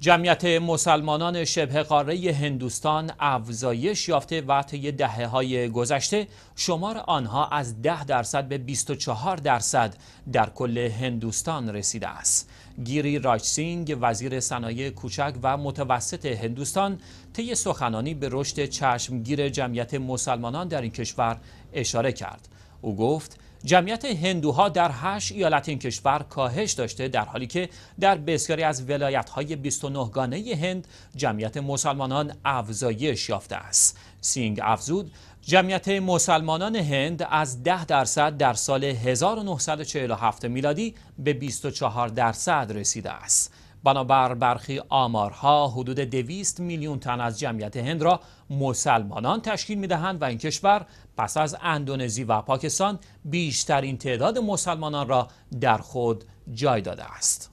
جمعیت مسلمانان شبه قاره هندوستان افزایش یافته و طی دهه های گذشته شمار آنها از 10 درصد به 24 درصد در کل هندوستان رسیده است. گیری سینگ وزیر صنایع کوچک و متوسط هندوستان طی سخنانی به رشد چشمگیر جمعیت مسلمانان در این کشور اشاره کرد. او گفت جمعیت هندوها در 8 ایالت این کشور کاهش داشته در حالی که در بسیاری از ولایت‌های 29 گانه هند جمعیت مسلمانان افزایش یافته است. سینگ افزود جمعیت مسلمانان هند از 10 درصد در سال 1947 میلادی به 24 درصد رسیده است. بنابر برخی آمارها حدود 200 میلیون تن از جمعیت هند را مسلمانان تشکیل دهند و این کشور پس از اندونزی و پاکستان بیشترین تعداد مسلمانان را در خود جای داده است.